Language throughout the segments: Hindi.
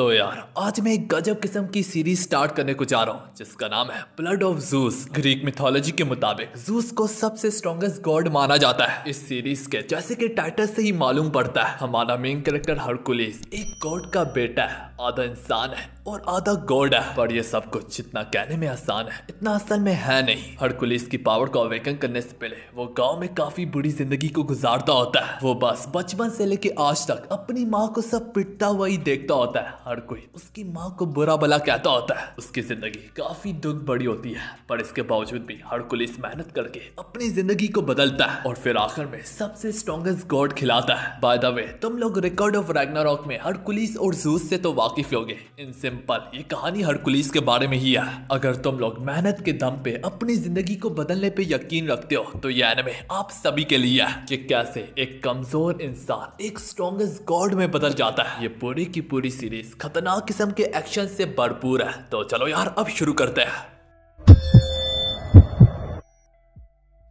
तो यार आज मैं एक गजब किस्म की सीरीज स्टार्ट करने को जा रहा हूँ जिसका नाम है blood of Zeus Greek mythology के मुताबिक जूस को सबसे स्ट्रॉन्गेस्ट गॉड माना जाता है इस सीरीज के जैसे कि टाइटल से ही मालूम पड़ता है हमारा मेन कैरेक्टर हरकुलिस एक गॉड का बेटा है आधा इंसान है और आधा गोल्डा पर ये सब कुछ जितना कहने में आसान है इतना असल में है नहीं हर कुलिस की पावर को अवेकन करने से पहले वो गांव में काफी बुरी जिंदगी को गुजारता होता है वो बस बचपन से लेके आज तक अपनी माँ को सब पिटता हुआ ही देखता होता है हर कोई उसकी माँ को बुरा भला कहता होता है उसकी जिंदगी काफी दुख बड़ी होती है पर इसके बावजूद भी हर कुलिस मेहनत करके अपनी जिंदगी को बदलता है और फिर आखिर में सबसे स्ट्रॉन्गेस्ट गॉड खिलाता है बाय द वे तुम लोग रिकॉर्ड ऑफ रैगनारॉक में हर कुलिस और जूस से तो वाकिफ हो इनसे सिंपल ये कहानी हरकुलिस के बारे में ही है अगर तुम लोग मेहनत के दम पे अपनी जिंदगी को बदलने पे यकीन रखते हो तो ये एनमे आप सभी के लिए है कि कैसे एक कमजोर इंसान एक स्ट्रॉन्गेस्ट गॉड में बदल जाता है ये पूरी की पूरी सीरीज खतरनाक किस्म के एक्शन से भरपूर है तो चलो यार अब शुरू करते हैं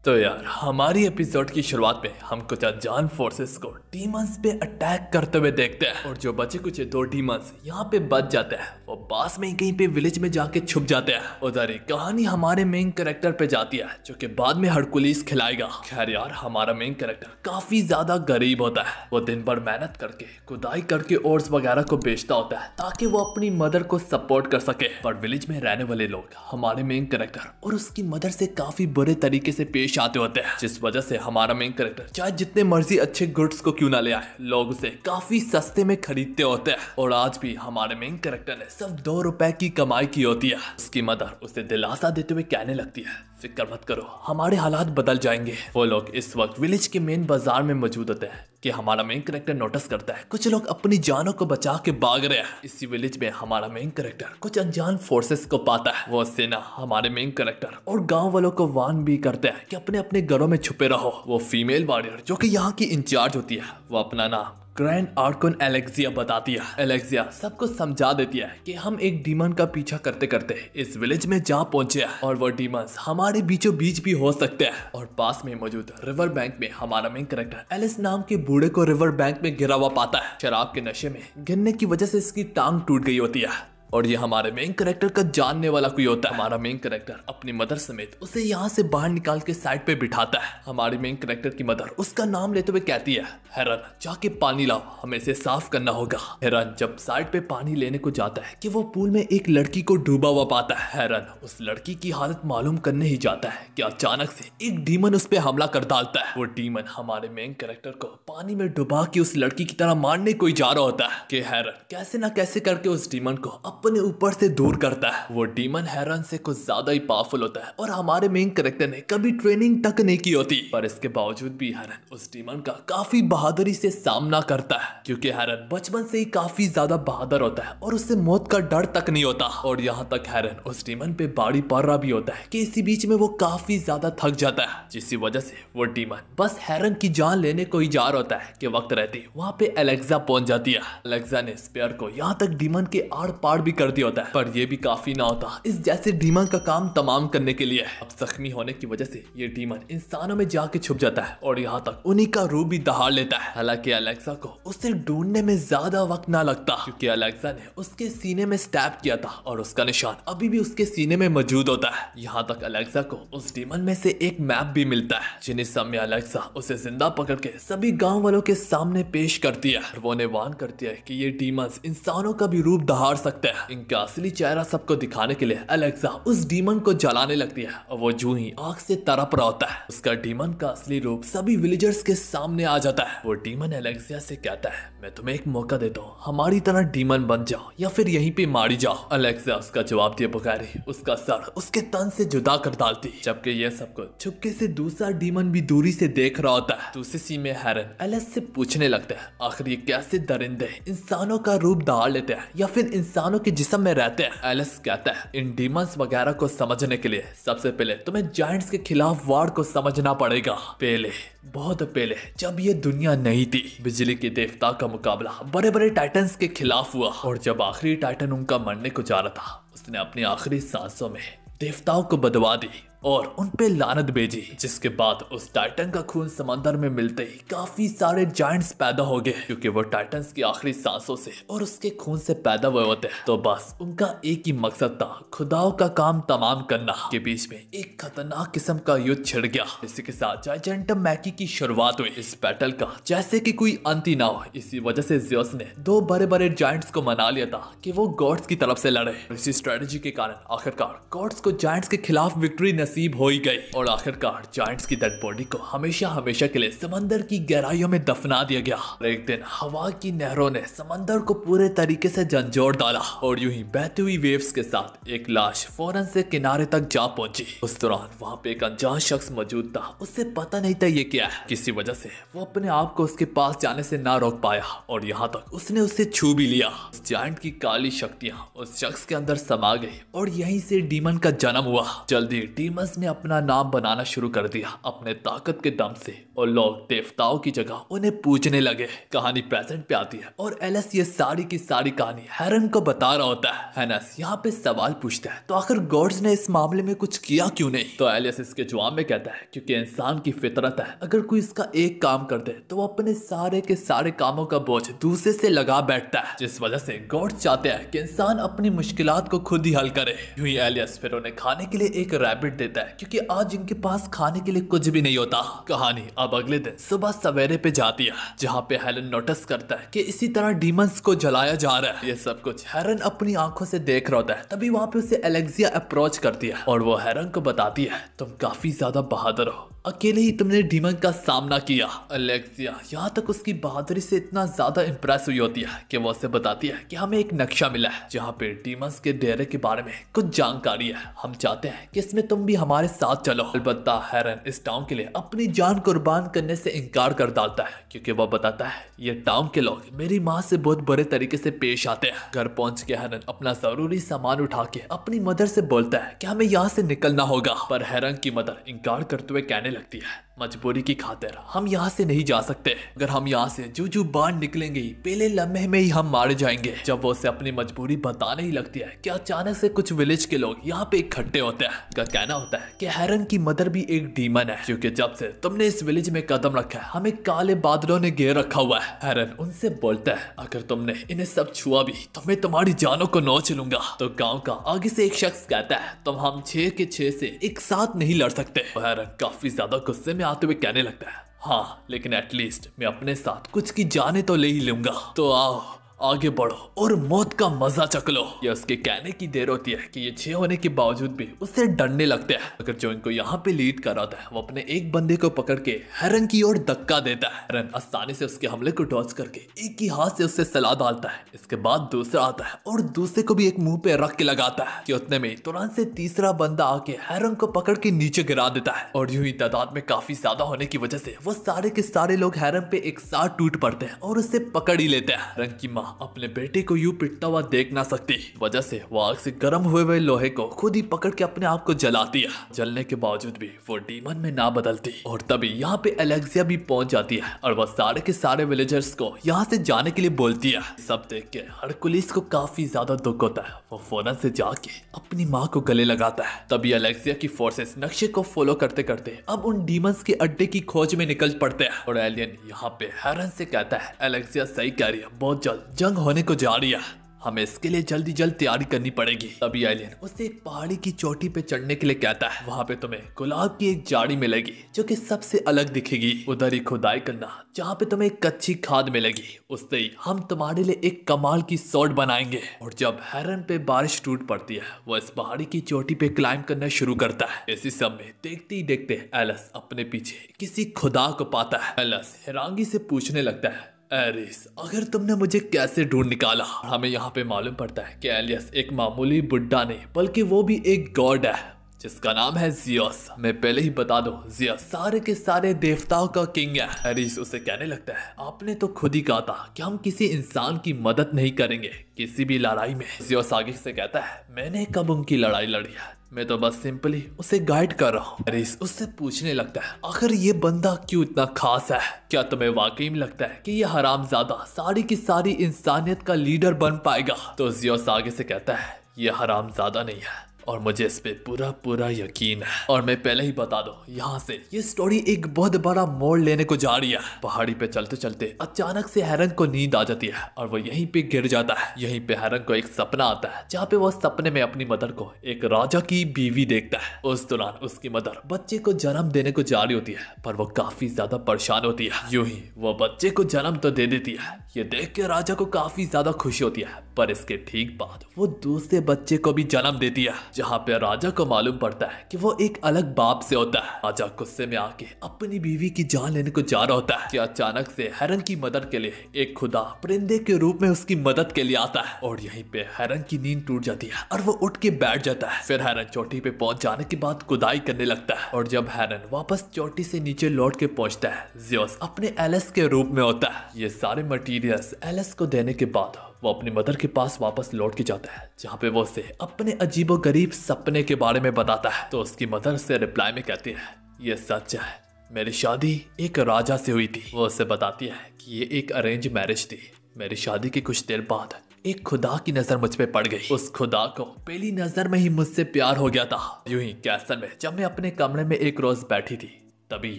तो यार हमारी एपिसोड की शुरुआत में हम कुछ अनजान फोर्सेस को डीमंस पे अटैक करते हुए देखते हैं और जो बचे कुछ दो डीमंस यहाँ पे बच जाते हैं वो पास में ही कहीं पे विलेज में जाके छुप जाते हैं उधर एक कहानी हमारे मेन कैरेक्टर पे जाती है जो कि बाद में हरकुलिस खिलाएगा खैर यार हमारा मेन कैरेक्टर काफी ज्यादा गरीब होता है वो दिन भर मेहनत करके खुदाई करके ओट्स वगैरह को बेचता होता है ताकि वो अपनी मदर को सपोर्ट कर सके पर विलेज में रहने वाले लोग हमारे मेन कैरेक्टर और उसकी मदर से काफी बुरे तरीके से पेश चाहते होते हैं जिस वजह से हमारा मेन करेक्टर चाहे जितने मर्जी अच्छे गुड्स को क्यों ना ले आए लोग उसे काफी सस्ते में खरीदते होते हैं और आज भी हमारे मेन करेक्टर ने सिर्फ दो रुपए की कमाई की होती है उसकी मदर उसे दिलासा देते हुए कहने लगती है फिक्र मत करो हमारे हालात बदल जाएंगे वो लोग इस वक्त विलेज के मेन बाजार में मौजूद होते हैं कि हमारा मेन करेक्टर नोटिस करता है कुछ लोग अपनी जानों को बचा के भाग रहे हैं इसी विलेज में हमारा मेन करेक्टर कुछ अनजान फोर्सेस को पाता है वो सेना हमारे मेन करेक्टर और गांव वालों को वान भी करते हैं कि अपने अपने घरों में छुपे रहो वो फीमेल वॉरियर जो कि यहाँ की इंचार्ज होती है वो अपना नाम ग्रैंड आर्कन एलेक्सिया बताती है एलेक्सिया सबको समझा देती है कि हम एक डीमन का पीछा करते करते इस विलेज में जा पहुंचे हैं और वो डीमंस हमारे बीचों बीच भी हो सकते हैं और पास में मौजूद रिवर बैंक में हमारा मेन करेक्टर एलिस नाम के बूढ़े को रिवर बैंक में गिरा हुआ पाता है शराब के नशे में गिरने की वजह से इसकी टांग टूट गई होती है और ये हमारे मेन करेक्टर का जानने वाला कोई होता है हमारा मेन करेक्टर अपनी मदर समेत उसे यहाँ से बाहर निकाल के साइड पे बिठाता है हमारे मेन करेक्टर की मदर उसका नाम लेते हुए कहती है हैरन जाके पानी लाओ हमें इसे साफ करना होगा हैरन जब साइड पे पानी लेने को जाता है कि वो पूल में एक लड़की को डूबा हुआ पाता है हैरन उस लड़की की हालत मालूम करने ही जाता है की अचानक से एक डीमन उस पर हमला कर डालता है वो डीमन हमारे मेन करेक्टर को पानी में डुबा के उस लड़की की तरह मारने को ही जा रहा होता है की हैरन कैसे ना कैसे करके उस डीमन को अब अपने ऊपर से दूर करता है वो डीमन हैरन से कुछ ज्यादा ही पावरफुल होता है और हमारे मेन करेक्टर ने कभी ट्रेनिंग तक नहीं की होती पर इसके बावजूद भी हैरन उस डीमन का काफी बहादुरी से सामना करता है क्योंकि हैरन बचपन से ही काफी ज्यादा बहादुर होता है और उससे मौत का डर तक नहीं होता और यहाँ तक हैरन उस डीमन पे बाड़ी पड़ रहा भी होता है की इसी बीच में वो काफी ज्यादा थक जाता है जिसकी वजह से वो डीमन बस हैरन की जान लेने को ही जा रहा होता है की वक्त रहते वहाँ पे अलेक्सा पहुंच जाती है अलेक्सा ने स्पेयर को यहाँ तक डीमन के आड़ पाड़ भी कर दिया होता है पर यह भी काफी ना होता इस जैसे डीमन का काम तमाम करने के लिए है अब जख्मी होने की वजह से ये डीमन इंसानों में जाके छुप जाता है और यहाँ तक उन्हीं का रूप भी दहाड़ लेता है हालांकि अलेक्सा को उसे ढूंढने में ज्यादा वक्त ना लगता क्योंकि अलेक्सा ने उसके सीने में स्टैप किया था और उसका निशान अभी भी उसके सीने में मौजूद होता है यहाँ तक अलेक्सा को उस डीमन में से एक मैप भी मिलता है जिन्हें समय अलेक्सा उसे जिंदा पकड़ के सभी गाँव वालों के सामने पेश करती है वो ने वान करती है की ये डीमन इंसानों का भी रूप दहाड़ सकते हैं इनका असली चेहरा सबको दिखाने के लिए अलेक्सा उस डीमन को जलाने लगती है और वो जू ही आग से तरप रहा होता है उसका डीमन का असली रूप सभी विलेजर्स के सामने आ जाता है वो डीमन अलेक्सिया से कहता है मैं तुम्हें एक मौका देता हूँ हमारी तरह डीमन बन जाओ या फिर यहीं पे मारी जाओ अलेक्सा उसका जवाब दिए बगैर ही उसका सर उसके तन से जुदा कर डालती जबकि यह सबको छुपके से दूसरा डीमन भी दूरी से देख रहा होता है दूसरी सी में हैरन एलेक्स से पूछने लगता है आखिर ये कैसे दरिंदे इंसानों का रूप धार लेते हैं या फिर इंसानों के के जिसम में रहते हैं एलिस कहता है इन डीमंस वगैरह को समझने के लिए सबसे पहले तुम्हें जॉइंट्स के खिलाफ वार को समझना पड़ेगा पहले बहुत पहले जब ये दुनिया नहीं थी बिजली के देवता का मुकाबला बड़े बड़े टाइटन्स के खिलाफ हुआ और जब आखिरी टाइटन उनका मरने को जा रहा था उसने अपनी आखिरी सांसों में देवताओं को बदवा दी और उन पे लानत भेजी जिसके बाद उस टाइटन का खून समंदर में मिलते ही काफी सारे जॉइंट्स पैदा हो गए क्योंकि वो टाइटन की आखिरी सांसों से और उसके खून से पैदा हुए होते हैं तो बस उनका एक ही मकसद था खुदाओं का काम तमाम करना के बीच में एक खतरनाक किस्म का युद्ध छिड़ गया इसी के साथ जाइजेंट मैकी की शुरुआत हुई इस बैटल का जैसे की कोई अंत ही ना हो इसी वजह से जियोस ने दो बड़े बड़े जॉइंट्स को मना लिया था की वो गॉड्स की तरफ से लड़े इसी स्ट्रेटेजी के कारण आखिरकार गॉड्स को जॉइंट्स के खिलाफ विक्ट्री नसीब हो ही गई और आखिरकार जॉइंट्स की डेड बॉडी को हमेशा हमेशा के लिए समंदर की गहराइयों में दफना दिया गया एक दिन हवा की नहरों ने समंदर को पूरे तरीके से झंझोड़ डाला और यूं ही बहती हुई वेव्स के साथ एक लाश फौरन से किनारे तक जा पहुंची उस दौरान वहाँ पे एक अनजान शख्स मौजूद था उससे पता नहीं था ये क्या है किसी वजह से वो अपने आप को उसके पास जाने से ना रोक पाया और यहाँ तक उसने उसे छू भी लिया उस की काली शक्तियाँ उस शख्स के अंदर समा गई और यहीं से डीमन का जन्म हुआ जल्दी डीमन फेमस ने अपना नाम बनाना शुरू कर दिया अपने ताकत के दम से और लोग देवताओं की जगह उन्हें पूजने लगे कहानी प्रेजेंट पे आती है और एलस ये सारी की सारी कहानी हैरन को बता रहा होता है हैनस यहाँ पे सवाल पूछता है तो आखिर गॉड्स ने इस मामले में कुछ किया क्यों नहीं तो एलियस इसके जवाब में कहता है क्योंकि इंसान की फितरत है अगर कोई इसका एक काम कर दे तो वो अपने सारे के सारे कामों का बोझ दूसरे से लगा बैठता है जिस वजह से गॉड्स चाहते हैं कि इंसान अपनी मुश्किल को खुद ही हल करे यूं ही एलियस फिर उन्हें खाने के लिए एक रैबिट दे देता है क्योंकि आज इनके पास खाने के लिए कुछ भी नहीं होता कहानी अब अगले दिन सुबह सवेरे पे जाती है जहाँ पे हेलन नोटिस करता है कि इसी तरह डीमंस को जलाया जा रहा है ये सब कुछ हेरन अपनी आंखों से देख रहा होता है तभी वहाँ पे उसे एलेक्सिया अप्रोच करती है और वो हेरन को बताती है तुम काफी ज्यादा बहादुर हो अकेले ही तुमने डीमन का सामना किया अलेक्सिया यहाँ तक उसकी बहादुरी से इतना ज़्यादा इम्प्रेस हुई होती है कि वो उसे बताती है कि हमें एक नक्शा मिला है जहाँ पे डीमन के डेरे के बारे में कुछ जानकारी है हम चाहते हैं कि इसमें तुम भी हमारे साथ चलो अलबत्ता हैरन इस टाउन के लिए अपनी जान कुर्बान करने से इनकार कर डालता है क्यूँकी वह बताता है ये टाउन के लोग मेरी माँ से बहुत बुरे तरीके से पेश आते हैं घर पहुँच के हैरन अपना ज़रूरी सामान उठा के अपनी मदर से बोलता है की हमें यहाँ से निकलना होगा पर हैरन की मदर इनकार करते हुए कहने लगती है मजबूरी की खातिर हम यहाँ से नहीं जा सकते अगर हम यहाँ से जो जो बाहर निकलेंगे पहले लम्हे में ही हम मारे जाएंगे जब वो उसे अपनी मजबूरी बताने ही लगती है की अचानक से कुछ विलेज के लोग यहाँ पे इकट्ठे होते हैं उनका कहना होता है कि हैरन की मदर भी एक डीमन है क्योंकि जब से तुमने इस विलेज में कदम रखा है हमें काले बादलों ने घेर रखा हुआ है हैरन उनसे बोलता है अगर तुमने इन्हें सब छुआ भी तो मैं तुम्हारी जानों को नोच लूंगा तो गाँव का आगे से एक शख्स कहता है तुम हम छह के छह से एक साथ नहीं लड़ सकते तो हैरन काफी ज्यादा गुस्से में चाहते हुए कहने लगता है हाँ लेकिन एटलीस्ट मैं अपने साथ कुछ की जाने तो ले ही लूंगा तो आओ आगे बढ़ो और मौत का मजा चख लो ये उसके कहने की देर होती है कि ये छह होने के बावजूद भी उससे डरने लगते हैं अगर जो इनको यहाँ पे लीड कर रहा था वो अपने एक बंदे को पकड़ के हैरन की ओर धक्का देता है हैरन आसानी से उसके हमले को डॉच करके एक ही हाथ से उससे सलाह डालता है इसके बाद दूसरा आता है और दूसरे को भी एक मुंह पे रख के लगाता है की उतने में तुरंत से तीसरा बंदा आके हरन को पकड़ के नीचे गिरा देता है और यूं ही तादाद में काफी ज्यादा होने की वजह से वो सारे के सारे लोग हैरन पे एक साथ टूट पड़ते हैं और उसे पकड़ ही लेते हैं हैरन की माँ अपने बेटे को यूं पिटता हुआ देख ना सकती वजह से वो आग से गर्म हुए हुए लोहे को खुद ही पकड़ के अपने आप को जलाती है जलने के बावजूद भी वो डीमन में ना बदलती और तभी यहाँ पे एलेक्सिया भी पहुंच जाती है और वह सारे के सारे विलेजर्स को यहाँ से जाने के लिए बोलती है सब देख के हर पुलिस को काफी ज्यादा दुख होता है वो फौरन से जाके अपनी माँ को गले लगाता है तभी एलेक्सिया की फोर्सेस नक्शे को फॉलो करते करते अब उन डीमंस के अड्डे की खोज में निकल पड़ते हैं और एलियन यहाँ पे हैरन से कहता है एलेक्सिया सही कह रही है बहुत जल्द जंग होने को जा रही है हमें इसके लिए जल्दी जल्द तैयारी करनी पड़ेगी तभी एलियन उसे एक पहाड़ी की चोटी पे चढ़ने के लिए कहता है वहाँ पे तुम्हें गुलाब की एक जाड़ी मिलेगी जो कि सबसे अलग दिखेगी उधर ही खुदाई करना जहाँ पे तुम्हें एक कच्ची खाद मिलेगी उससे ही हम तुम्हारे लिए एक कमाल की सोट बनाएंगे और जब हैरन पे बारिश टूट पड़ती है वो इस पहाड़ी की चोटी पे क्लाइंब करना शुरू करता है इसी सब में देखते ही देखते एलस अपने पीछे किसी खुदा को पाता है एलस हेरांगी से पूछने लगता है एरिस अगर तुमने मुझे कैसे ढूंढ निकाला हमें यहाँ पे मालूम पड़ता है कि एलियस एक मामूली बुड्ढा नहीं बल्कि वो भी एक गॉड है जिसका नाम है जियोस मैं पहले ही बता दो जियोस सारे के सारे देवताओं का किंग है एरिस उसे कहने लगता है आपने तो खुद ही कहा था कि हम किसी इंसान की मदद नहीं करेंगे किसी भी लड़ाई में जियोस आगे से कहता है मैंने कब उनकी लड़ाई लड़ी है मैं तो बस सिंपली उसे गाइड कर रहा हूँ अरे उससे पूछने लगता है आखिर ये बंदा क्यों इतना खास है क्या तुम्हें वाकई में लगता है कि ये ज्यादा सारी की सारी इंसानियत का लीडर बन पाएगा तो जियोस आगे से कहता है ये ज्यादा नहीं है और मुझे इस पर पूरा पूरा यकीन है और मैं पहले ही बता दो यहाँ से ये स्टोरी एक बहुत बड़ा मोड़ लेने को जा रही है पहाड़ी पे चलते चलते अचानक से हैरन को नींद आ जाती है और वो यहीं पे गिर जाता है यहीं पे हैरन को एक सपना आता है जहाँ पे वो सपने में अपनी मदर को एक राजा की बीवी देखता है उस दौरान उसकी मदर बच्चे को जन्म देने को जा रही होती है पर वो काफी ज्यादा परेशान होती है यू ही वो बच्चे को जन्म तो दे देती है ये देख के राजा को काफी ज्यादा खुशी होती है पर इसके ठीक बाद वो दूसरे बच्चे को भी जन्म देती है जहाँ पे राजा को मालूम पड़ता है कि वो एक अलग बाप से होता है राजा गुस्से में आके अपनी बीवी की जान लेने को जा रहा होता है कि अचानक से हैरन की मदद के लिए एक खुदा परिंदे के रूप में उसकी मदद के लिए आता है और यहीं पे हैरन की नींद टूट जाती है और वो उठ के बैठ जाता है फिर हैरन चोटी पे पहुंच जाने के बाद खुदाई करने लगता है और जब हैरन वापस चोटी से नीचे लौट के पहुंचता है जियोस अपने एलस के रूप में होता है ये सारे मटीरियल एलस को देने के बाद वो अपनी मदर के पास वापस लौट के जाता है जहाँ पे वो उसे अपने अजीबो गरीब सपने के बारे में बताता है तो उसकी मदर से रिप्लाई में कहती है ये सच है मेरी शादी एक राजा से हुई थी वो उसे बताती है कि ये एक अरेंज मैरिज थी मेरी शादी के कुछ देर बाद एक खुदा की नजर मुझ पे पड़ गई उस खुदा को पहली नजर में ही मुझसे प्यार हो गया था यूं ही कैसल में जब मैं अपने कमरे में एक रोज बैठी थी तभी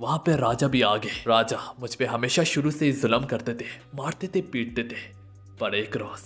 वहाँ पे राजा भी आ गए राजा मुझ पे हमेशा शुरू से ही जुलम करते थे मारते थे पीटते थे पर एक रोज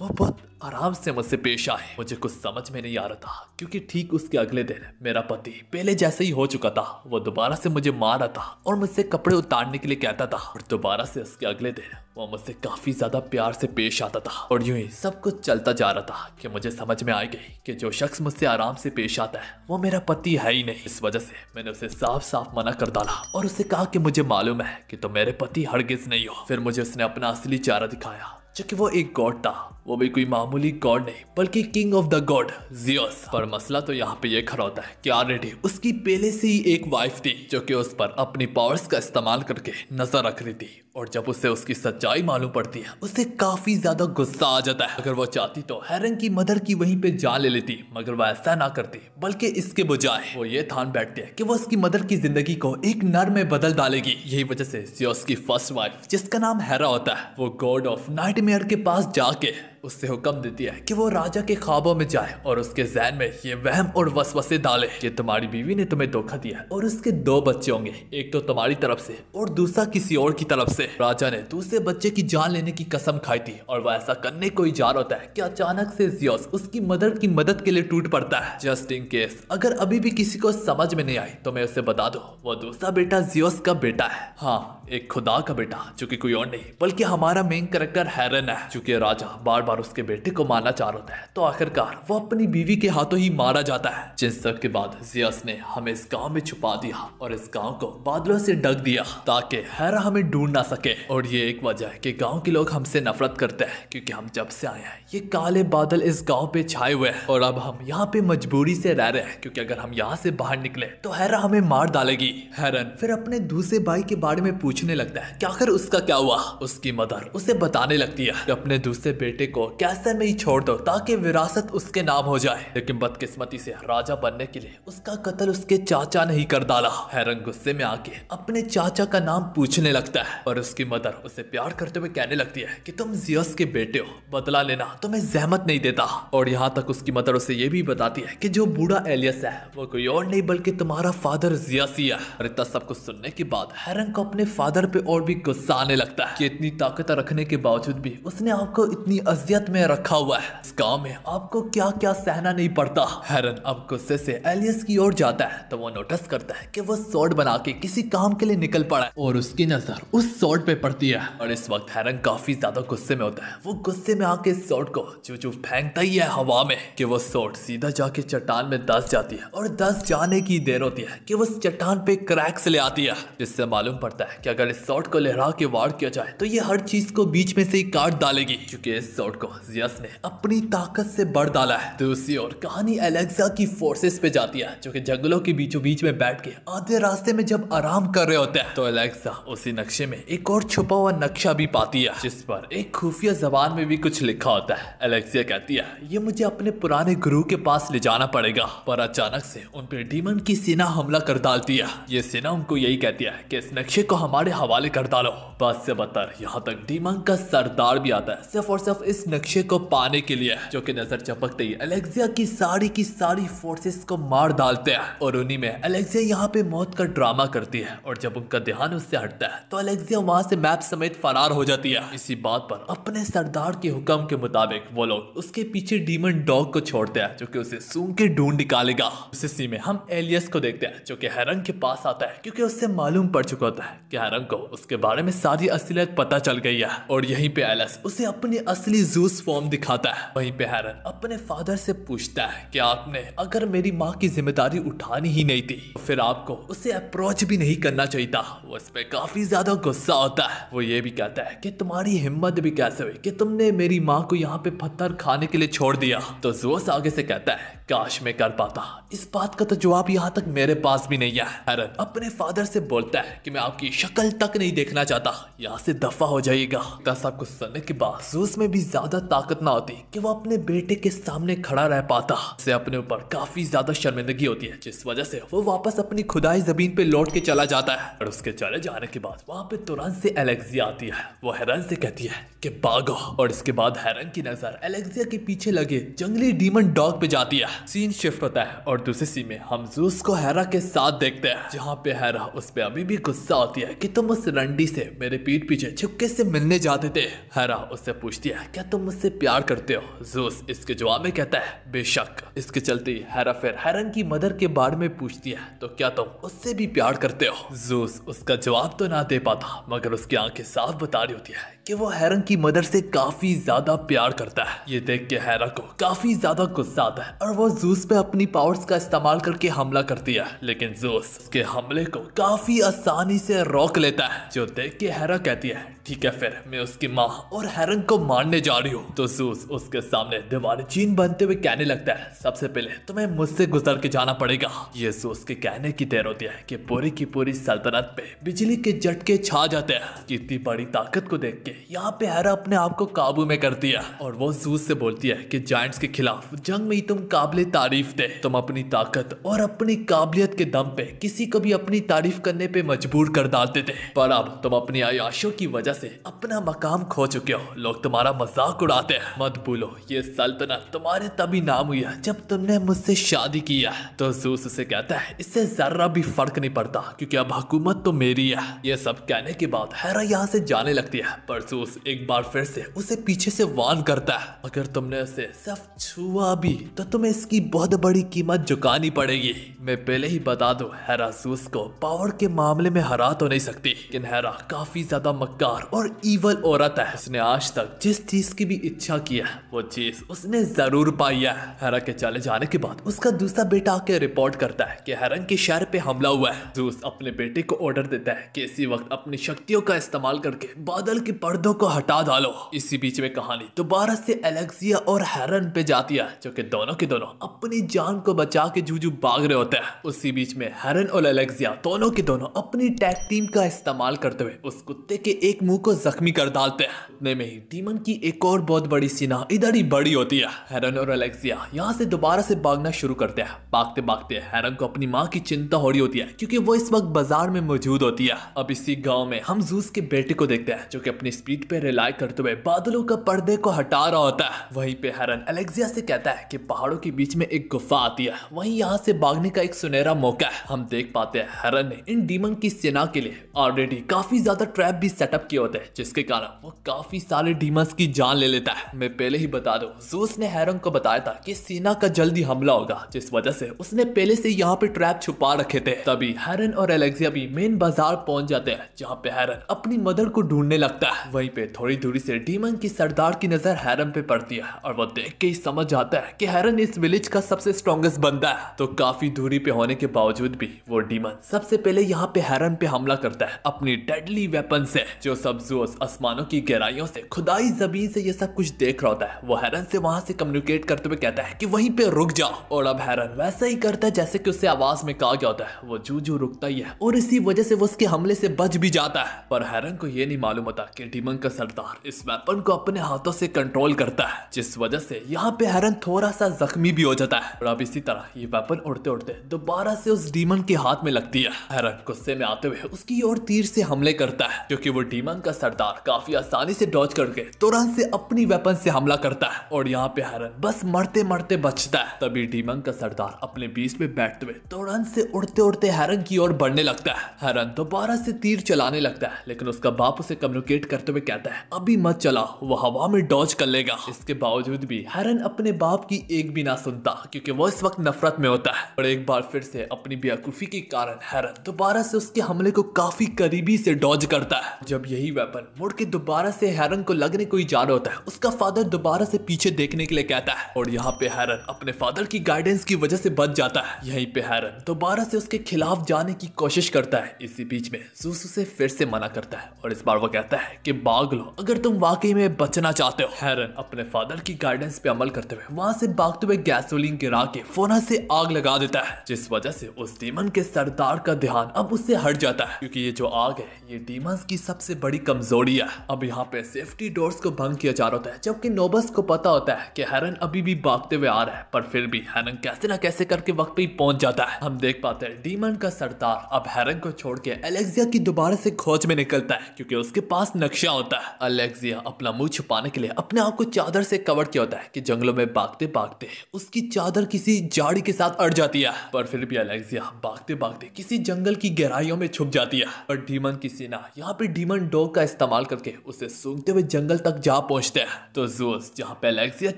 वो बहुत आराम से मुझसे पेश आए मुझे कुछ समझ में नहीं आ रहा था क्योंकि ठीक उसके अगले दिन मेरा पति पहले जैसे ही हो चुका था वो दोबारा से मुझे मार रहा था और मुझसे कपड़े उतारने के लिए कहता था और दोबारा से उसके अगले दिन वो मुझसे काफी ज्यादा प्यार से पेश आता था और यूं ही सब कुछ चलता जा रहा था कि मुझे समझ में आ गई कि जो शख्स मुझसे आराम से पेश आता है वो मेरा पति है ही नहीं इस वजह से मैंने उसे साफ साफ मना कर डाला और उसे कहा कि मुझे मालूम है कि तुम मेरे पति हरगिज नहीं हो फिर मुझे उसने अपना असली चेहरा दिखाया जो वो एक गॉड था वो भी कोई मामूली गॉड नहीं बल्कि king of the god Zeus पर मसला तो यहाँ पे ये खड़ा होता है कि ऑलरेडी उसकी पहले से ही एक वाइफ थी जो कि उस पर अपनी पावर्स का इस्तेमाल करके नजर रख रही थी और जब उसे उसकी सच्चाई मालूम पड़ती है उसे काफ़ी ज़्यादा गुस्सा आ जाता है अगर वो चाहती तो हैरन की मदर की वहीं पे जा ले लेती मगर वह ऐसा ना करती बल्कि इसके बजाय वो ये थान बैठती है कि वो उसकी मदर की ज़िंदगी को एक नर में बदल डालेगी यही वजह से जियोस की फर्स्ट वाइफ जिसका नाम हैरा होता है वो गॉड ऑफ नाइट के पास जाके उससे हुक्म देती है कि वो राजा के ख्वाबों में जाए और उसके जहन में ये वहम और वसवसे डाले कि तुम्हारी बीवी ने तुम्हें धोखा दिया और उसके दो बच्चे होंगे एक तो तुम्हारी तरफ से और दूसरा किसी और की तरफ से राजा ने दूसरे बच्चे की जान लेने की कसम खाई थी और वह ऐसा करने को ही होता है की अचानक से जियोस उसकी मदर की मदद के लिए टूट पड़ता है जस्ट इन केस अगर अभी भी किसी को समझ में नहीं आई तो मैं उसे बता दो वो दूसरा बेटा जियोस का बेटा है हाँ एक खुदा का बेटा जो कि कोई और नहीं बल्कि हमारा मेन करेक्टर हैरन है चूंकि राजा बार बार उसके बेटे को मारना चाह रहा है तो आखिरकार वो अपनी बीवी के हाथों ही मारा जाता है जिस सब के बाद जियास ने हमें इस गाँव में छुपा दिया और इस गाँव को बादलों से ढक दिया ताकि हैरा हमें ढूंढ ना सके और ये एक वजह है की गाँव के लोग हमसे नफरत करते हैं क्योंकि हम जब से आए हैं ये काले बादल इस गाँव पे छाए हुए हैं और अब हम यहाँ पे मजबूरी से रह रहे हैं क्योंकि अगर हम यहाँ से बाहर निकले तो हैरा हमें मार डालेगी हैरन फिर अपने दूसरे भाई के बारे में पूछ पूछने लगता है क्या आखिर उसका क्या हुआ उसकी मदर उसे बताने लगती है कि अपने दूसरे बेटे को कैसे में ही छोड़ दो ताकि विरासत उसके नाम हो जाए लेकिन बदकिस्मती से राजा बनने के लिए उसका कत्ल उसके चाचा ने ही कर डाला हैरन गुस्से में आके अपने चाचा का नाम पूछने लगता है और उसकी मदर उसे प्यार करते हुए कहने लगती है की तुम जियस के बेटे हो बदला लेना तुम्हें जहमत नहीं देता और यहाँ तक उसकी मदर उसे ये भी बताती है की जो बूढ़ा एलियस है वो कोई और नहीं बल्कि तुम्हारा फादर जियस ही है और इतना सब कुछ सुनने के बाद हैरंग को अपने फादर फादर पे और भी गुस्सा आने लगता है कि इतनी ताकत रखने के बावजूद भी उसने आपको इतनी अजियत में रखा हुआ है इस गाँव में आपको क्या क्या सहना नहीं पड़ता हैरन अब गुस्से से एलियस की ओर जाता है तो वो नोटिस करता है कि वो सॉर्ट बना के किसी काम के लिए निकल पड़ा है और उसकी नजर उस सॉर्ट पे पड़ती है और इस वक्त हैरन काफी ज्यादा गुस्से में होता है वो गुस्से में आके इस सॉर्ट को चूचू फेंकता ही है हवा में कि वो शॉर्ट सीधा जाके चट्टान में दस जाती है और दस जाने की देर होती है कि वो चट्टान पे क्रैक्स ले आती है जिससे मालूम पड़ता है कि अगर इस शॉट को लहरा के वार किया जाए तो ये हर चीज को बीच में से काट डालेगी क्योंकि इस शॉट को जियस ने अपनी ताकत से बढ़ डाला है दूसरी तो ओर कहानी एलेक्सा की फोर्सेस पे जाती है जो कि जंगलों के बीचों बीच में बैठ के आधे रास्ते में जब आराम कर रहे होते हैं तो एलेक्सा उसी नक्शे में एक और छुपा हुआ नक्शा भी पाती है जिस पर एक खुफिया जबान में भी कुछ लिखा होता है एलेक्सिया कहती है ये मुझे अपने पुराने गुरु के पास ले जाना पड़ेगा पर अचानक से उन पर डीमन की सेना हमला कर डालती है ये सेना उनको यही कहती है कि इस नक्शे को हमारे हमारे हवाले कर डालो बस से बदतर यहाँ तक डीमंग का सरदार भी आता है सिर्फ और सिर्फ इस नक्शे को पाने के लिए जो कि नजर चपकते ही अलेक्सिया की सारी की सारी फोर्सेस को मार डालते हैं और उन्हीं में अलेक्सिया यहाँ पे मौत का ड्रामा करती है और जब उनका ध्यान उससे हटता है तो अलेक्सिया वहाँ से मैप समेत फरार हो जाती है इसी बात पर अपने सरदार के हुक्म के मुताबिक वो लोग उसके पीछे डीमन डॉग को छोड़ते हैं जो की उसे सूंघ के ढूंढ निकालेगा उसी में हम एलियस को देखते हैं जो की हैरन के पास आता है क्योंकि उससे मालूम पड़ चुका होता है की एलन को उसके बारे में सारी असलियत पता चल गई है और यहीं पे एलस उसे अपनी असली जूस फॉर्म दिखाता है वहीं पे हैरन अपने फादर से पूछता है कि आपने अगर मेरी माँ की जिम्मेदारी उठानी ही नहीं थी तो फिर आपको उसे अप्रोच भी नहीं करना चाहिए था वो इस पर काफी ज्यादा गुस्सा होता है वो ये भी कहता है की तुम्हारी हिम्मत भी कैसे हुई की तुमने मेरी माँ को यहाँ पे पत्थर खाने के लिए छोड़ दिया तो जोस आगे से कहता है काश मैं कर पाता इस बात का तो जवाब यहाँ तक मेरे पास भी नहीं है हरन अपने फादर से बोलता है कि मैं आपकी शक्ल तक नहीं देखना चाहता यहाँ से दफा हो जाएगा दस कुछ सुनने के जूस में भी ज्यादा ताकत ना होती कि वो अपने बेटे के सामने खड़ा रह पाता उसे अपने ऊपर काफी ज्यादा शर्मिंदगी होती है जिस वजह से वो वापस अपनी खुदाई जमीन पे लौट के चला जाता है और उसके चले जाने के बाद वहाँ पे तुरंत से एलेक्सिया आती है वो हैरन से कहती है की बागो और इसके बाद हैरन की नजर एलेक्सिया के पीछे लगे जंगली डीमन डॉग पे जाती है सीन शिफ्ट होता है और दूसरे सीन में हम जूस को हैरा के साथ देखते हैं जहाँ पे हैरा उस पे अभी भी गुस्सा होती है कि तुम उस रंडी से मेरे पीठ पीछे छुपके से मिलने जाते थे हैरा उससे पूछती है क्या तुम मुझसे प्यार करते हो जूस इसके जवाब में कहता है बेशक इसके चलते हैरा फिर हैरन की मदर के बारे में पूछती है तो क्या तुम उससे भी प्यार करते हो जूस उसका जवाब तो ना दे पाता मगर उसकी आंखें साफ बता रही होती है कि वो हैरन की मदर से काफ़ी ज़्यादा प्यार करता है ये देख के हैरा को काफ़ी ज़्यादा गुस्सा आता है और वो जूस पे अपनी पावर्स का इस्तेमाल करके हमला करती है लेकिन जूस उसके हमले को काफ़ी आसानी से रोक लेता है जो देख के हैरा कहती है ठीक है फिर मैं उसकी माँ और हैरन को मारने जा रही हूँ तो जूस उसके सामने दीवार चीन बनते हुए कहने लगता है सबसे पहले तुम्हें मुझसे गुजर के जाना पड़ेगा ये जूस के कहने की देर होती है की पूरी की पूरी सल्तनत पे बिजली के झटके छा जाते हैं कितनी बड़ी ताकत को देख के यहाँ पे हैरा अपने आप को काबू में कर दिया और वो जूस से बोलती है कि जाइंट्स के खिलाफ जंग में ही तुम काबिल तारीफ दे तुम अपनी ताकत और अपनी काबिलियत के दम पे किसी को भी अपनी तारीफ करने पे मजबूर कर डालते थे पर अब तुम अपनी आयाशों की वजह से अपना मकाम खो चुके हो लोग तुम्हारा मजाक उड़ाते हैं मत भूलो ये सल्तनत तुम्हारे तभी नाम हुई है जब तुमने मुझसे शादी किया तो जूस उसे कहता है इससे जरा भी फर्क नहीं पड़ता क्योंकि अब हुकूमत तो मेरी है ये सब कहने के बाद हैरा यहाँ से जाने लगती है पर मरसूस एक बार फिर से उसे पीछे से वान करता है अगर तुमने उसे सब छुआ भी तो तुम्हें इसकी बहुत बड़ी कीमत चुकानी पड़ेगी मैं पहले ही बता दू हैरा जूस को पावर के मामले में हरा तो नहीं सकती लेकिन हैरा काफी ज्यादा मक्कार और ईवल औरत है उसने आज तक जिस चीज की भी इच्छा की है वो चीज उसने जरूर पाई है हैरा के चले जाने के बाद उसका दूसरा बेटा आके रिपोर्ट करता है की हैरन के शहर पे हमला हुआ है जूस अपने बेटे को ऑर्डर देता है की इसी वक्त अपनी शक्तियों का इस्तेमाल करके बादल की पर्दों को हटा डालो इसी बीच में कहानी दोबारा से एलेक्सिया और हैरन पे जाती है जो कि दोनों के दोनों अपनी जान को बचा के जूजू भाग रहे होते हैं उसी बीच में हैरन और एलेक्सिया दोनों के दोनों अपनी टैग टीम का इस्तेमाल करते हुए उस कुत्ते के एक मुंह को जख्मी कर डालते हैं उतने में ही डीमन की एक और बहुत बड़ी सीना इधर ही बड़ी होती है हैरन और एलेक्सिया यहाँ से दोबारा से भागना शुरू करते हैं भागते भागते हैरन को अपनी माँ की चिंता हो रही होती है क्योंकि वो इस वक्त बाजार में मौजूद होती है अब इसी गाँव में हम जूस के बेटे को देखते हैं जो की अपनी स्पीड पे रिलाय करते हुए बादलों का पर्दे को हटा रहा होता है वहीं पे हरन अलेक्सिया से कहता है कि पहाड़ों के बीच में एक गुफा आती है वहीं यहाँ से भागने का एक सुनहरा मौका है हम देख पाते हैं हरन ने इन डीमन की सेना के लिए ऑलरेडी काफी ज्यादा ट्रैप भी सेटअप किए होते हैं जिसके कारण वो काफी सारे डीमन की जान ले लेता है मैं पहले ही बता दू जूस ने हैरन को बताया था की सेना का जल्दी हमला होगा जिस वजह से उसने पहले से यहाँ पे ट्रैप छुपा रखे थे तभी हैरन और एलेक्सिया भी मेन बाजार पहुंच जाते हैं जहाँ पे हैरन अपनी मदर को ढूंढने लगता है वहीं पे थोड़ी दूरी से डीमन की सरदार की नजर हैरन पे पड़ती है और वो देख के ही समझ आता है कि हैरन इस विलेज का सबसे स्ट्रॉन्गेस्ट बंदा है तो काफी दूरी पे होने के बावजूद भी वो डीमन सबसे पहले यहाँ पे हैरन पे हमला करता है अपनी डेडली वेपन से जो सब्जोस आसमानों की गहराइयों से खुदाई जमीन से ये सब कुछ देख रहा होता है वो हैरन से वहां से कम्युनिकेट करते हुए कहता है की वही पे रुक जाओ और अब हैरन वैसा ही करता है जैसे की उससे आवाज में कहा गया होता है वो जू जू रुकता ही है और इसी वजह से वो उसके हमले से बच भी जाता है पर हैरन को ये नहीं मालूम होता की डीमन का सरदार इस वेपन को अपने हाथों से कंट्रोल करता है जिस वजह से यहाँ पे हैरन थोड़ा सा जख्मी भी हो जाता है और अब इसी तरह ये वेपन उड़ते उड़ते दोबारा से उस डीमन के हाथ में लगती है हैरन गुस्से में आते हुए उसकी ओर तीर से हमले करता है क्योंकि वो डीमन का सरदार काफी आसानी से डॉच करके तुरंत से अपनी वेपन से हमला करता है और यहाँ पे हैरन बस मरते मरते बचता है तभी डीमन का सरदार अपने बीच में बैठते हुए तुरंत से उड़ते उड़ते हैरन की ओर बढ़ने लगता है हैरन दोबारा से तीर चलाने लगता है लेकिन उसका बाप उसे कम्युनिकेट कर करते हुए कहता है अभी मत चला वो हवा में डॉज कर लेगा इसके बावजूद भी हैरन अपने बाप की एक भी ना सुनता क्योंकि वो इस वक्त नफरत में होता है और एक बार फिर से अपनी बेवकूफी के कारण हैरन दोबारा से उसके हमले को काफी करीबी से डॉज करता है जब यही वेपन मुड़ के दोबारा से हैरन को लगने को ही जा रहा होता है उसका फादर दोबारा से पीछे देखने के लिए कहता है और यहाँ पे हैरन अपने फादर की गाइडेंस की वजह से बच जाता है यही पे हैरन दोबारा से उसके खिलाफ जाने की कोशिश करता है इसी बीच में जूसू से फिर से मना करता है और इस बार वो कहता है कि भाग लो अगर तुम वाकई में बचना चाहते हो हैरन अपने फादर की गाइडेंस पे अमल करते हुए वहाँ से भागते हुए गैसोलीन गिरा के फोना से आग लगा देता है जिस वजह से उस डीमन के सरदार का ध्यान अब उससे हट जाता है क्योंकि ये जो आग है ये डीमन की सबसे बड़ी कमजोरी है अब यहाँ पे सेफ्टी डोर्स को भंग किया जा रहा होता है जबकि नोबस को पता होता है की हैरन अभी भी भागते हुए आ रहा है पर फिर भी हैरन कैसे ना कैसे करके वक्त पे पहुंच जाता है हम देख पाते हैं डीमन का सरदार अब हैरन को छोड़ के एलेक्सिया की दोबारा से खोज में निकलता है क्योंकि उसके पास नक्शे क्या होता है अलेक्सिया अपना मुंह छुपाने के लिए अपने आप को चादर से कवर किया होता है कि जंगलों में भागते भागते उसकी चादर किसी झाड़ी के साथ अड़ जाती है पर फिर भी अलेक्सिया भागते भागते किसी जंगल की गहराइयों में छुप जाती है और डीमन की सेना यहाँ पे डीमन डॉग का इस्तेमाल करके उसे सूंघते हुए जंगल तक जा पहुंचते हैं तो जूस जहाँ पे अलेक्सिया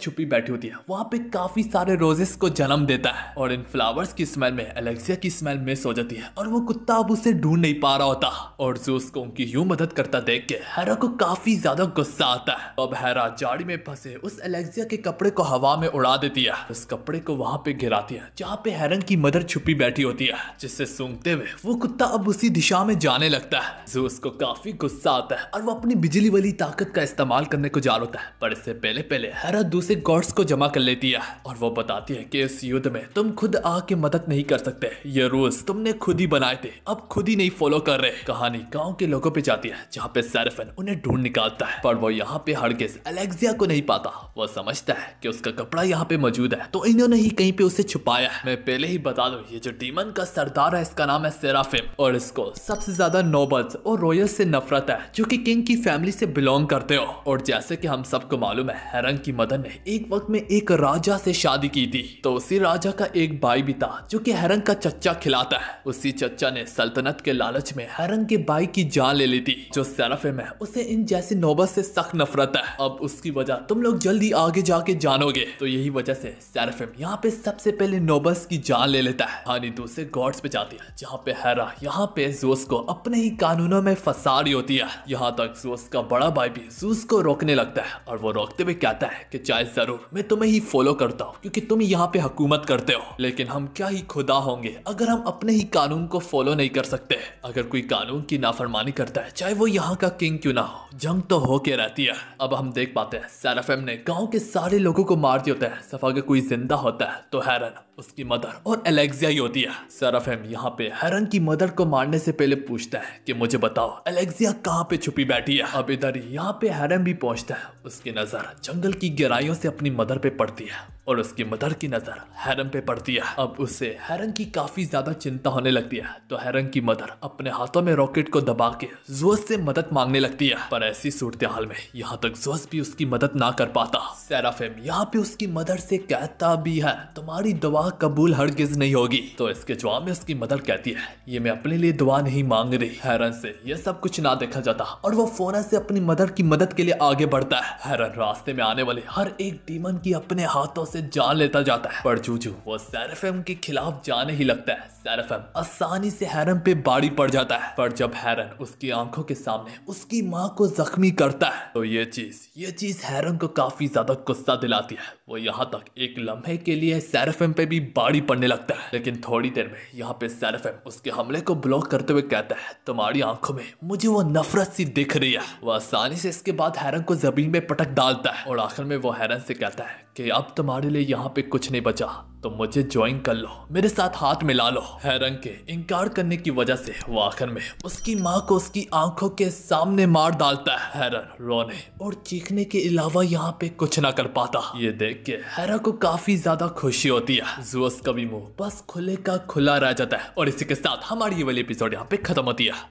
छुपी बैठी होती है वहाँ पे काफी सारे रोजेस को जन्म देता है और इन फ्लावर्स की स्मेल में अलेक्सिया की स्मेल मिस हो जाती है और वो कुत्ता अब उसे ढूंढ नहीं पा रहा होता और जूस को उनकी यूं मदद करता देख के हैरक को काफी ज्यादा गुस्सा आता है अब हैरा जाड़ी में फंसे उस एलेक्सिया के कपड़े को हवा में उड़ा देती है उस कपड़े को वहाँ पे गिराती है जहाँ पे हैरन की मदर छुपी बैठी होती है जिससे सूंघते हुए वो कुत्ता अब उसी दिशा में जाने लगता है जो उसको काफी गुस्सा आता है और वो अपनी बिजली वाली ताकत का इस्तेमाल करने को जा होता है पर इससे पहले पहले हैरा दूसरे गॉड्स को जमा कर लेती है और वो बताती है की इस युद्ध में तुम खुद आके मदद नहीं कर सकते ये रूल्स तुमने खुद ही बनाए थे अब खुद ही नहीं फॉलो कर रहे कहानी गाँव के लोगों पे जाती है जहाँ पे सैरफन उन्हें ढूंढ निकालता है पर वो यहाँ पे किस एलेक्सिया को नहीं पाता वो समझता है कि उसका कपड़ा यहाँ पे मौजूद है तो इन्होंने ही कहीं पे उसे छुपाया है मैं पहले ही बता दू ये जो डीमन का सरदार है इसका नाम है सेराफिम और इसको सबसे ज्यादा नोबल्स और रॉयल से नफरत है जो की किंग की फैमिली से बिलोंग करते हो और जैसे की हम सबको मालूम है हैरंग की मदन ने एक वक्त में एक राजा से शादी की थी तो उसी राजा का एक भाई भी था जो की हैरंग का चच्चा खिलाता है उसी चच्चा ने सल्तनत के लालच में हैरंग के भाई की जान ले ली थी जो सेराफिम है उसे उसे इन जैसे नौबत से सख्त नफरत है अब उसकी वजह तुम लोग जल्दी आगे जाके जानोगे तो यही वजह से सैरफिम यहाँ पे सबसे पहले नौबस की जान ले लेता है हानि दूसरे तो गॉड्स पे जाती है जहाँ पे हैरा यहाँ पे जोस को अपने ही कानूनों में फसा रही होती है यहाँ तक जोस का बड़ा भाई भी जूस को रोकने लगता है और वो रोकते हुए कहता है की चाहे जरूर मैं तुम्हें ही फॉलो करता हूँ क्यूँकी तुम यहाँ पे हुकूमत करते हो लेकिन हम क्या ही खुदा होंगे अगर हम अपने ही कानून को फॉलो नहीं कर सकते अगर कोई कानून की नाफरमानी करता है चाहे वो यहाँ का किंग क्यों ना गांव जंग तो होके रहती है अब हम देख पाते हैं सैराफेम ने गांव के सारे लोगों को मार दिया होता है सफा के कोई जिंदा होता है तो हैरन उसकी मदर और एलेक्सिया ही होती है सरफेम यहाँ पे हेरन की मदर को मारने से पहले पूछता है कि मुझे बताओ एलेक्सिया कहाँ पे छुपी बैठी है अब इधर यहाँ पे हेरन भी पहुँचता है उसकी नजर जंगल की गहराइयों से अपनी मदर पे पड़ती है और उसकी मदर की नजर हैरन पे पड़ती है अब उससे हेरन की काफी ज्यादा चिंता होने लगती है तो हेरन की मदर अपने हाथों में रॉकेट को दबा के जोस से मदद मांगने लगती है पर ऐसी सूरत हाल में यहाँ तक जोस भी उसकी मदद ना कर पाता सैराफेम यहाँ पे उसकी मदर से कहता भी है तुम्हारी दवा दुआ कबूल किस नहीं होगी तो इसके जवाब में उसकी मदर कहती है ये मैं अपने लिए दुआ नहीं मांग रही हैरन से यह सब कुछ ना देखा जाता और वो फोना से अपनी मदर की मदद के लिए आगे बढ़ता है हैरन रास्ते में आने वाले हर एक डीमन की अपने हाथों से जान लेता जाता है पर जूजू वो सैरफेम के खिलाफ जाने ही लगता है सैरफेम आसानी से हैरन पे बाड़ी पड़ जाता है पर जब हैरन उसकी आंखों के सामने उसकी माँ को जख्मी करता है तो ये चीज ये चीज हैरन को काफी ज्यादा गुस्सा दिलाती है वो यहाँ तक एक लम्हे के लिए सैरफेम पे भी मेरी बाड़ी पड़ने लगता है लेकिन थोड़ी देर में यहाँ पे सैरफेम उसके हमले को ब्लॉक करते हुए कहता है तुम्हारी आंखों में मुझे वो नफरत सी दिख रही है वह आसानी से इसके बाद हैरन को जमीन में पटक डालता है और आखिर में वो हैरन से कहता है कि अब तुम्हारे लिए यहाँ पे कुछ नहीं बचा तो मुझे ज्वाइन कर लो मेरे साथ हाथ मिला लो हैरन के इनकार करने की वजह से वो आखिर में उसकी माँ को उसकी आंखों के सामने मार डालता है हैरन रोने और चीखने के अलावा यहाँ पे कुछ ना कर पाता ये देख के हैरा को काफी ज्यादा खुशी होती है जुअस का भी मुंह बस खुले का खुला रह जाता है और इसी के साथ हमारी ये वाली एपिसोड यहाँ पे खत्म होती है